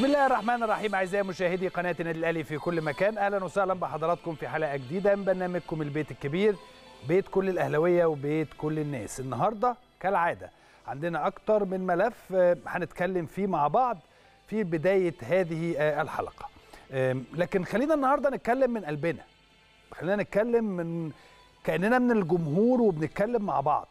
بسم الله الرحمن الرحيم اعزائي مشاهدي قناه النادي الاهلي في كل مكان اهلا وسهلا بحضراتكم في حلقه جديده من برنامجكم البيت الكبير بيت كل الاهلاويه وبيت كل الناس النهارده كالعاده عندنا اكتر من ملف آه، هنتكلم فيه مع بعض في بدايه هذه آه، الحلقه لكن خلينا النهارده نتكلم من قلبنا خلينا نتكلم من كاننا من الجمهور وبنتكلم مع بعض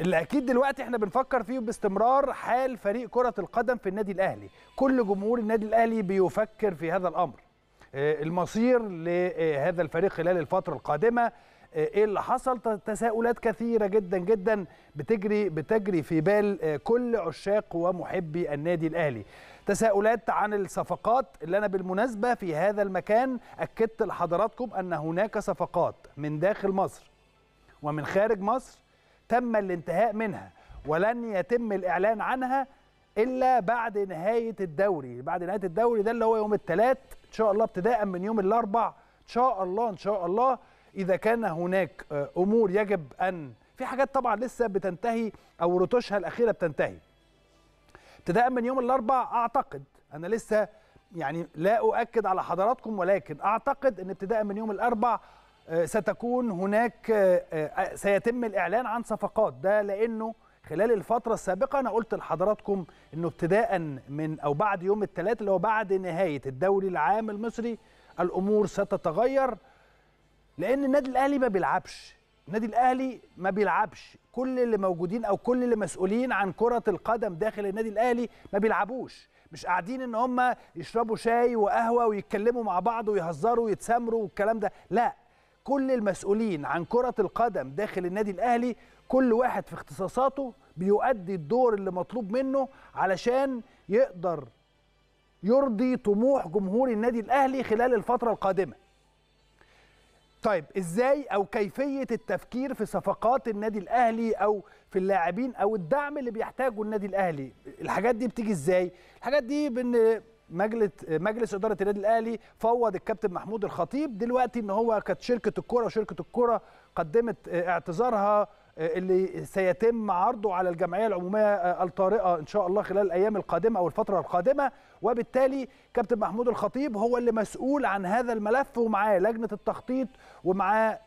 اللي اكيد دلوقتي احنا بنفكر فيه باستمرار حال فريق كره القدم في النادي الاهلي كل جمهور النادي الاهلي بيفكر في هذا الامر آه، المصير لهذا الفريق خلال الفتره القادمه آه، ايه اللي حصل تساؤلات كثيره جدا جدا بتجري بتجري في بال آه، كل عشاق ومحبي النادي الاهلي تساؤلات عن الصفقات اللي انا بالمناسبه في هذا المكان اكدت لحضراتكم ان هناك صفقات من داخل مصر ومن خارج مصر تم الانتهاء منها ولن يتم الإعلان عنها إلا بعد نهاية الدوري بعد نهاية الدوري ده اللي هو يوم الثلاث إن شاء الله ابتداء من يوم الأربع إن شاء الله إن شاء الله إذا كان هناك آه، أمور يجب أن في حاجات طبعا لسه بتنتهي أو رتوشها الأخيرة بتنتهي ابتداء من يوم الأربع أعتقد أنا لسه يعني لا أؤكد على حضراتكم ولكن أعتقد أن ابتداء من يوم الأربع آه، ستكون هناك آه، آه، سيتم الإعلان عن صفقات ده لأنه خلال الفترة السابقة أنا قلت لحضراتكم أنه ابتداء من أو بعد يوم الثلاث اللي هو بعد نهاية الدوري العام المصري الأمور ستتغير لأن النادي الأهلي ما بيلعبش النادي الأهلي ما بيلعبش كل اللي موجودين أو كل اللي مسؤولين عن كرة القدم داخل النادي الأهلي ما بيلعبوش مش قاعدين ان هم يشربوا شاي وقهوه ويتكلموا مع بعض ويهزروا ويتسامروا والكلام ده لا كل المسؤولين عن كرة القدم داخل النادي الأهلي كل واحد في اختصاصاته بيؤدي الدور اللي مطلوب منه علشان يقدر يرضي طموح جمهور النادي الأهلي خلال الفترة القادمة طيب ازاي او كيفيه التفكير في صفقات النادي الاهلي او في اللاعبين او الدعم اللي بيحتاجه النادي الاهلي الحاجات دي بتيجي ازاي الحاجات دي بان مجلس مجلس اداره النادي الاهلي فوض الكابتن محمود الخطيب دلوقتي ان هو كانت شركه الكوره وشركه الكوره قدمت آه، اعتذارها آه، اللي سيتم عرضه على الجمعيه العموميه آه، الطارئه ان شاء الله خلال الايام القادمه او الفتره القادمه وبالتالي كابتن محمود الخطيب هو اللي مسؤول عن هذا الملف ومعاه لجنه التخطيط ومعاه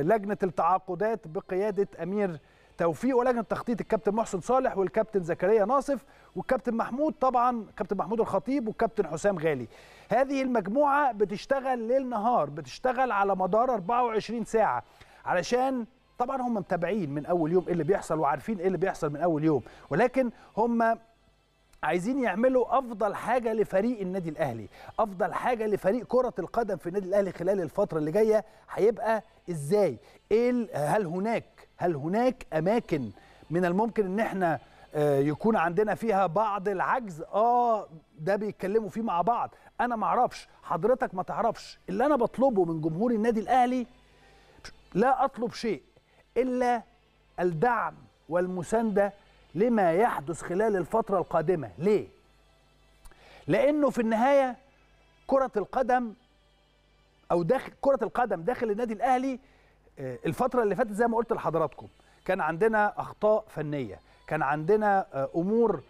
لجنه التعاقدات بقياده امير توفيق ولجنه تخطيط الكابتن محسن صالح والكابتن زكريا ناصف والكابتن محمود طبعا كابتن محمود الخطيب والكابتن حسام غالي هذه المجموعه بتشتغل ليل نهار بتشتغل على مدار 24 ساعه علشان طبعا هم متابعين من اول يوم ايه اللي بيحصل وعارفين ايه اللي بيحصل من اول يوم ولكن هم عايزين يعملوا افضل حاجه لفريق النادي الاهلي افضل حاجه لفريق كره القدم في النادي الاهلي خلال الفتره اللي جايه هيبقى ازاي ايه هل هناك هل هناك اماكن من الممكن ان احنا آه، يكون عندنا فيها بعض العجز اه ده بيتكلموا فيه مع بعض انا ما اعرفش حضرتك ما تعرفش اللي انا بطلبه من جمهور النادي الاهلي لا اطلب شيء الا الدعم والمسانده لما يحدث خلال الفترة القادمة ليه؟ لأنه في النهاية كرة القدم أو داخل كرة القدم داخل النادي الأهلي آه، الفترة اللي فاتت زي ما قلت لحضراتكم كان عندنا أخطاء فنية كان عندنا آه، أمور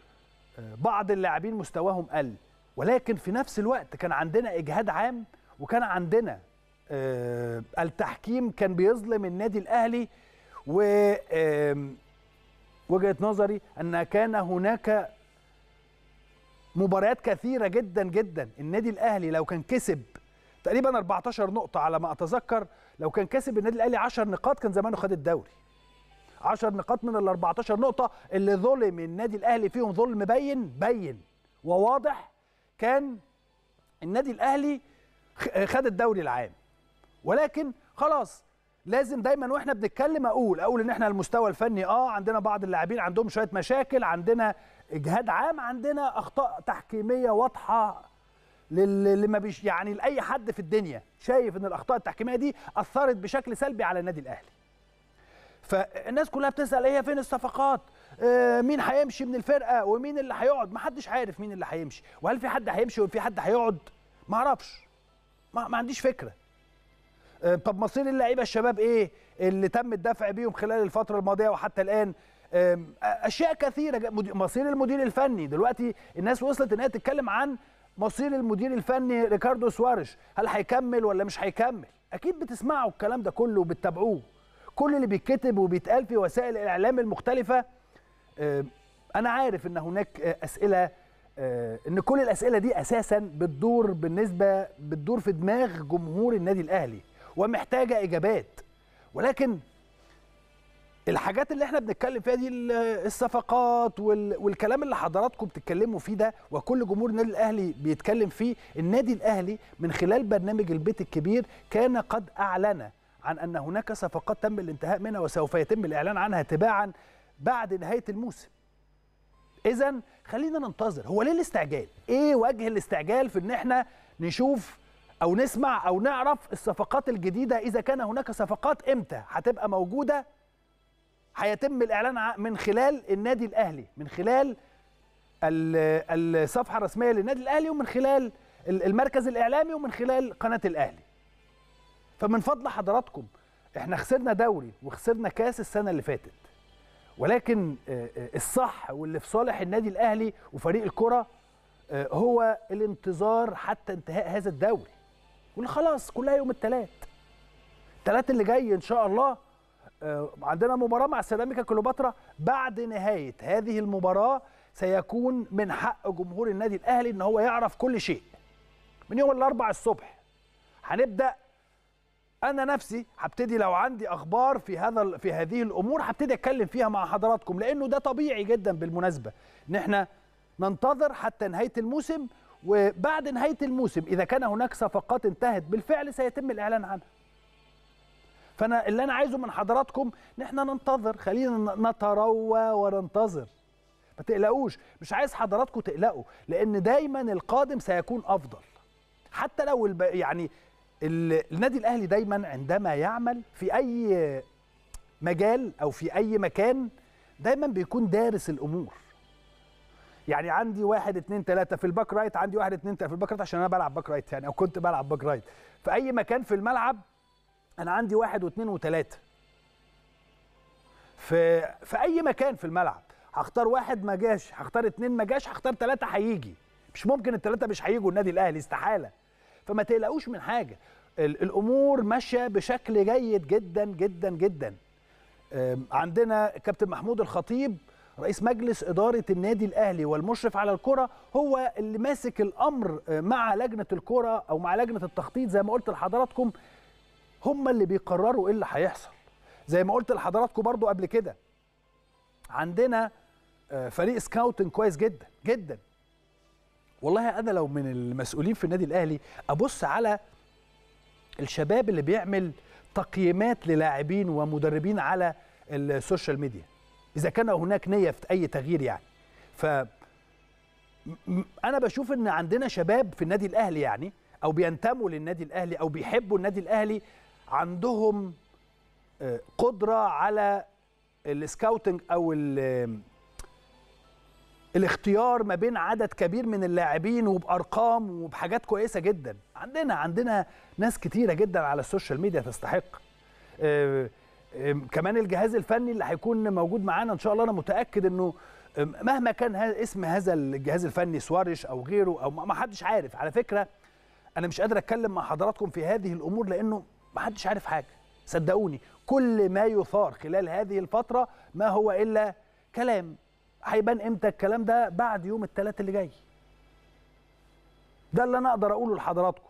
آه، بعض اللاعبين مستواهم قل ولكن في نفس الوقت كان عندنا إجهاد عام وكان عندنا التحكيم كان بيظلم النادي الأهلي و وجهه نظري ان كان هناك مباريات كثيره جدا جدا النادي الاهلي لو كان كسب تقريبا 14 نقطه على ما اتذكر لو كان كسب النادي الاهلي 10 نقاط كان زمانه خد الدوري 10 نقاط من ال 14 نقطه اللي ظلم النادي الاهلي فيهم ظلم بين بين وواضح كان النادي الاهلي خد الدوري العام ولكن خلاص لازم دايما واحنا بنتكلم اقول اقول ان احنا المستوى الفني اه عندنا بعض اللاعبين عندهم شويه مشاكل عندنا اجهاد عام عندنا اخطاء تحكيميه واضحه للي ما بيش يعني لاي حد في الدنيا شايف ان الاخطاء التحكيميه دي اثرت بشكل سلبي على النادي الاهلي فالناس كلها بتسال هي فين الصفقات آه مين هيمشي من الفرقه ومين اللي هيقعد ما حدش عارف مين اللي هيمشي وهل في حد هيمشي وفي حد هيقعد ما اعرفش ما, ما عنديش فكره آه، طب مصير اللعيبه الشباب ايه اللي تم الدفع بيهم خلال الفتره الماضيه وحتى الان اشياء كثيره مصير المدير الفني دلوقتي الناس وصلت ان هي تتكلم عن مصير المدير الفني ريكاردو سوارش هل هيكمل ولا مش هيكمل اكيد بتسمعوا الكلام ده كله وبتتابعوه كل اللي بيتكتب وبيتقال في وسائل الاعلام المختلفه انا عارف ان هناك اسئله آه، ان كل الاسئله دي اساسا بتدور بالنسبه بتدور في دماغ جمهور النادي الاهلي ومحتاجه اجابات ولكن الحاجات اللي احنا بنتكلم فيها دي الصفقات والكلام اللي حضراتكم بتتكلموا فيه ده وكل جمهور النادي الاهلي بيتكلم فيه النادي الاهلي من خلال برنامج البيت الكبير كان قد اعلن عن ان هناك صفقات تم الانتهاء منها وسوف يتم الاعلان عنها تباعا بعد نهايه الموسم اذا خلينا ننتظر هو ليه الاستعجال ايه وجه الاستعجال في ان احنا نشوف او نسمع او نعرف الصفقات الجديده اذا كان هناك صفقات امتى هتبقى موجوده هيتم الاعلان من خلال النادي الاهلي من خلال الصفحه الرسميه للنادي الاهلي ومن خلال المركز الاعلامي ومن خلال قناه الاهلي فمن فضل حضراتكم احنا خسرنا دوري وخسرنا كاس السنه اللي فاتت ولكن آه، آه، الصح واللي في صالح النادي الاهلي وفريق الكره آه، هو الانتظار حتى انتهاء هذا الدوري خلاص كلها يوم الثلاث الثلاث اللي جاي ان شاء الله آه، عندنا مباراه مع سيراميكا كليوباترا بعد نهايه هذه المباراه سيكون من حق جمهور النادي الاهلي ان هو يعرف كل شيء من يوم الاربع الصبح هنبدا انا نفسي هبتدي لو عندي اخبار في هذا في هذه الامور هبتدي اتكلم فيها مع حضراتكم لانه ده طبيعي جدا بالمناسبه ان احنا ننتظر حتى نهايه الموسم وبعد نهاية الموسم إذا كان هناك صفقات انتهت بالفعل سيتم الإعلان عنها فأنا اللي أنا عايزه من حضراتكم نحن ننتظر خلينا نتروى وننتظر ما تقلقوش مش عايز حضراتكم تقلقوا لأن دايما القادم سيكون أفضل حتى لو الب... يعني النادي الأهلي دايما عندما يعمل في أي مجال أو في أي مكان دايما بيكون دارس الأمور يعني عندي واحد اثنين ثلاثه في الباك رايت عندي واحد اثنين ثلاثه في الباك رايت عشان انا بلعب باك رايت يعني او كنت بلعب باك رايت في اي مكان في الملعب انا عندي واحد واثنين وثلاثه في في اي مكان في الملعب هختار واحد ما جاش هختار اثنين ما جاش هختار ثلاثه هيجي مش ممكن الثلاثه مش هيجوا النادي الاهلي استحاله فما تقلقوش من حاجه الامور ماشيه بشكل جيد جدا جدا جدا عندنا كابتن محمود الخطيب رئيس مجلس إدارة النادي الأهلي والمشرف على الكرة هو اللي ماسك الأمر آه، مع لجنة الكرة أو مع لجنة التخطيط زي ما قلت لحضراتكم هم اللي بيقرروا إيه اللي هيحصل زي ما قلت لحضراتكم برضو قبل كده عندنا آه، فريق سكاوتنج كويس جدا جدا والله انا لو من المسؤولين في النادي الاهلي ابص على الشباب اللي بيعمل تقييمات للاعبين ومدربين على السوشيال ميديا اذا كان هناك نيه في اي تغيير يعني ف انا بشوف ان عندنا شباب في النادي الاهلي يعني او بينتموا للنادي الاهلي او بيحبوا النادي الاهلي عندهم آه، قدره على السكاوتنج او الاختيار ما بين عدد كبير من اللاعبين وبارقام وبحاجات كويسه جدا عندنا عندنا ناس كتيره جدا على السوشيال ميديا تستحق آه، كمان الجهاز الفني اللي هيكون موجود معانا ان شاء الله انا متاكد انه مهما كان اسم هذا الجهاز الفني سواريش او غيره او ما حدش عارف على فكره انا مش قادر اتكلم مع حضراتكم في هذه الامور لانه ما حدش عارف حاجه صدقوني كل ما يثار خلال هذه الفتره ما هو الا كلام هيبان امتى الكلام ده بعد يوم الثلاث اللي جاي ده اللي انا اقدر اقوله لحضراتكم